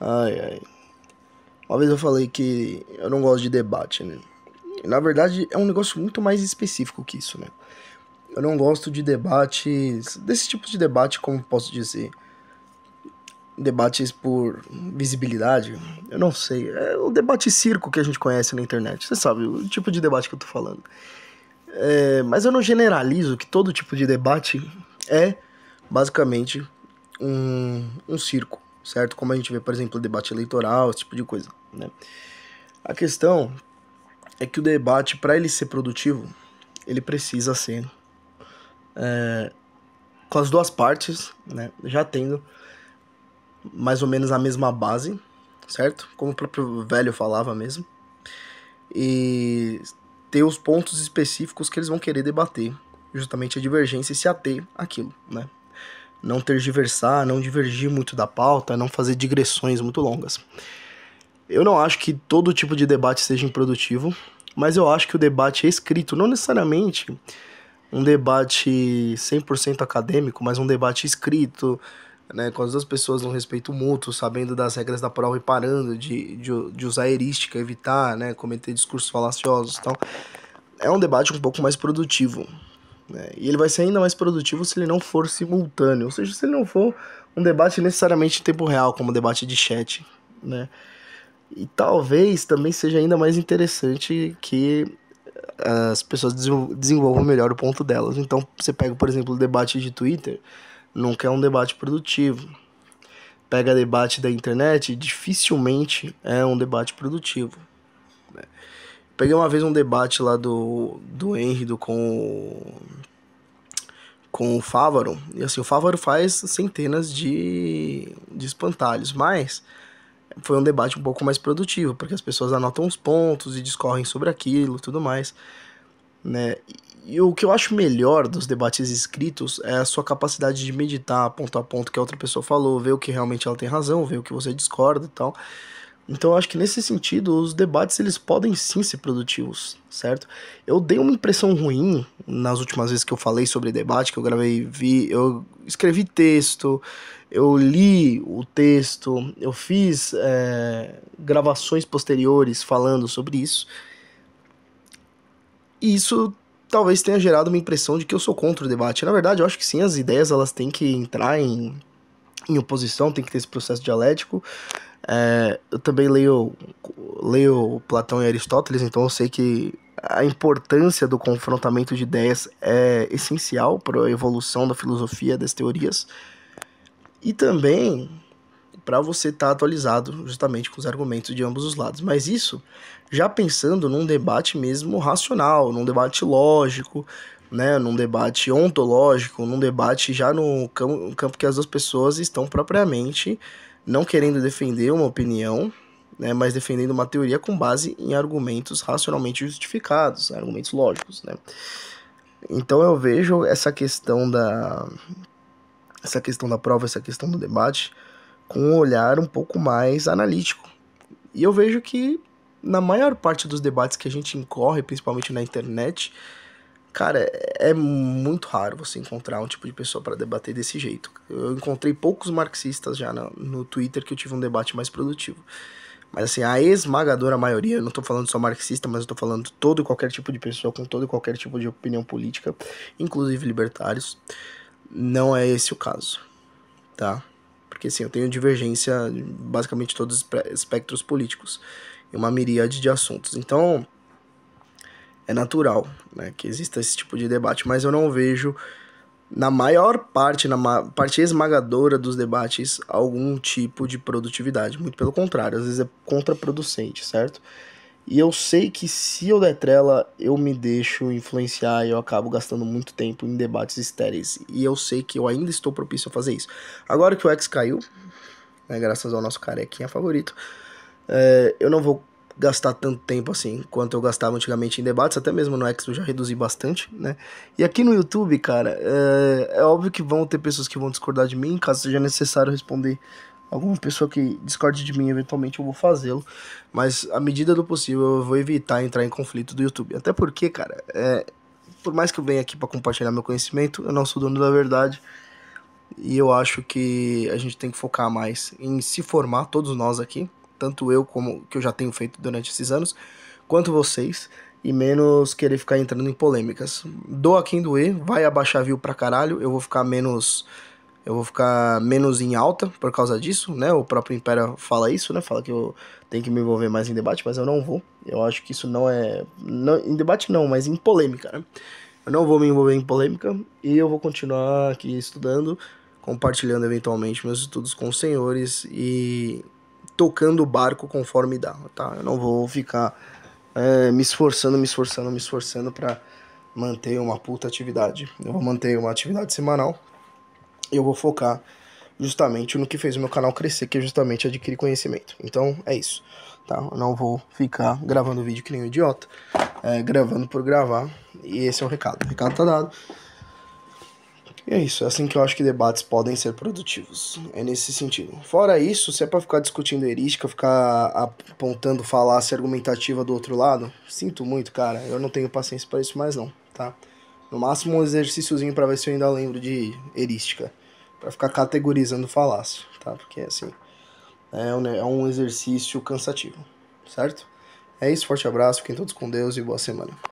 Ai, ai. Uma vez eu falei que eu não gosto de debate, né? Na verdade, é um negócio muito mais específico que isso, né? Eu não gosto de debates. Desse tipo de debate, como posso dizer? Debates por visibilidade? Eu não sei. É o debate circo que a gente conhece na internet. Você sabe o tipo de debate que eu tô falando. É, mas eu não generalizo que todo tipo de debate é basicamente um, um circo certo? Como a gente vê, por exemplo, o debate eleitoral, esse tipo de coisa, né? A questão é que o debate, para ele ser produtivo, ele precisa ser é, com as duas partes, né? Já tendo mais ou menos a mesma base, certo? Como o próprio velho falava mesmo. E ter os pontos específicos que eles vão querer debater, justamente a divergência e se ater àquilo, né? não tergiversar, não divergir muito da pauta, não fazer digressões muito longas. Eu não acho que todo tipo de debate seja improdutivo, mas eu acho que o debate é escrito, não necessariamente um debate 100% acadêmico, mas um debate escrito, né, com as duas pessoas no respeito mútuo, sabendo das regras da prova e parando de, de, de usar heurística, evitar né, cometer discursos falaciosos e tal. É um debate um pouco mais produtivo, né? E ele vai ser ainda mais produtivo se ele não for simultâneo, ou seja, se ele não for um debate necessariamente em tempo real, como um debate de chat. Né? E talvez também seja ainda mais interessante que eh, as pessoas desenvolvam melhor o ponto delas. Então, você pega, por exemplo, o debate de Twitter, nunca é um debate produtivo. Pega debate da internet, dificilmente é um debate produtivo. Né? Peguei uma vez um debate lá do, do do com com o Fávaro. E assim, o Fávaro faz centenas de, de espantalhos, mas foi um debate um pouco mais produtivo, porque as pessoas anotam os pontos e discorrem sobre aquilo tudo mais. Né? E o que eu acho melhor dos debates escritos é a sua capacidade de meditar ponto a ponto que a outra pessoa falou, ver o que realmente ela tem razão, ver o que você discorda e tal. Então eu acho que nesse sentido os debates eles podem sim ser produtivos, certo? Eu dei uma impressão ruim nas últimas vezes que eu falei sobre debate, que eu gravei, vi, eu escrevi texto, eu li o texto, eu fiz é, gravações posteriores falando sobre isso. E isso talvez tenha gerado uma impressão de que eu sou contra o debate. Na verdade, eu acho que sim, as ideias elas têm que entrar em, em oposição, tem que ter esse processo dialético. É, eu também leio, leio Platão e Aristóteles, então eu sei que a importância do confrontamento de ideias é essencial para a evolução da filosofia, das teorias, e também para você estar tá atualizado justamente com os argumentos de ambos os lados. Mas isso já pensando num debate mesmo racional, num debate lógico, né, num debate ontológico, num debate já no campo que as duas pessoas estão propriamente não querendo defender uma opinião, né, mas defendendo uma teoria com base em argumentos racionalmente justificados, argumentos lógicos. Né? Então eu vejo essa questão da essa questão da prova, essa questão do debate com um olhar um pouco mais analítico. E eu vejo que na maior parte dos debates que a gente incorre, principalmente na internet, Cara, é muito raro você encontrar um tipo de pessoa para debater desse jeito. Eu encontrei poucos marxistas já no, no Twitter que eu tive um debate mais produtivo. Mas assim, a esmagadora maioria, eu não tô falando só marxista, mas eu tô falando todo e qualquer tipo de pessoa com todo e qualquer tipo de opinião política, inclusive libertários. Não é esse o caso, tá? Porque assim, eu tenho divergência basicamente todos os espectros políticos e uma miríade de assuntos. Então, é natural né, que exista esse tipo de debate, mas eu não vejo na maior parte, na ma parte esmagadora dos debates, algum tipo de produtividade. Muito pelo contrário, às vezes é contraproducente, certo? E eu sei que se eu der trela, eu me deixo influenciar e eu acabo gastando muito tempo em debates estéreis. E eu sei que eu ainda estou propício a fazer isso. Agora que o X caiu, né, graças ao nosso carequinha favorito, é, eu não vou gastar tanto tempo assim quanto eu gastava antigamente em debates, até mesmo no X eu já reduzi bastante, né? E aqui no YouTube, cara, é, é óbvio que vão ter pessoas que vão discordar de mim, caso seja necessário responder alguma pessoa que discorde de mim, eventualmente eu vou fazê-lo, mas à medida do possível eu vou evitar entrar em conflito do YouTube. Até porque, cara, é, por mais que eu venha aqui para compartilhar meu conhecimento, eu não sou dono da verdade. E eu acho que a gente tem que focar mais em se formar, todos nós aqui, tanto eu como que eu já tenho feito durante esses anos, quanto vocês, e menos querer ficar entrando em polêmicas. Doa quem doer, vai abaixar view pra caralho, eu vou ficar menos eu vou ficar menos em alta por causa disso, né? O próprio Impera fala isso, né? Fala que eu tenho que me envolver mais em debate, mas eu não vou. Eu acho que isso não é. Não, em debate não, mas em polêmica, né? Eu não vou me envolver em polêmica e eu vou continuar aqui estudando, compartilhando eventualmente meus estudos com os senhores e tocando o barco conforme dá, tá? Eu não vou ficar é, me esforçando, me esforçando, me esforçando para manter uma puta atividade. Eu vou manter uma atividade semanal e eu vou focar justamente no que fez o meu canal crescer, que é justamente adquirir conhecimento. Então é isso, tá? Eu não vou ficar gravando vídeo que nem um idiota, é, gravando por gravar. E esse é o recado. O recado tá dado. E é isso, é assim que eu acho que debates podem ser produtivos. É nesse sentido. Fora isso, se é pra ficar discutindo herística, ficar apontando falácia argumentativa do outro lado, sinto muito, cara. Eu não tenho paciência para isso mais não, tá? No máximo um exercíciozinho para ver se eu ainda lembro de herística. para ficar categorizando falácia, tá? Porque assim, é, é um exercício cansativo, certo? É isso, forte abraço, fiquem todos com Deus e boa semana.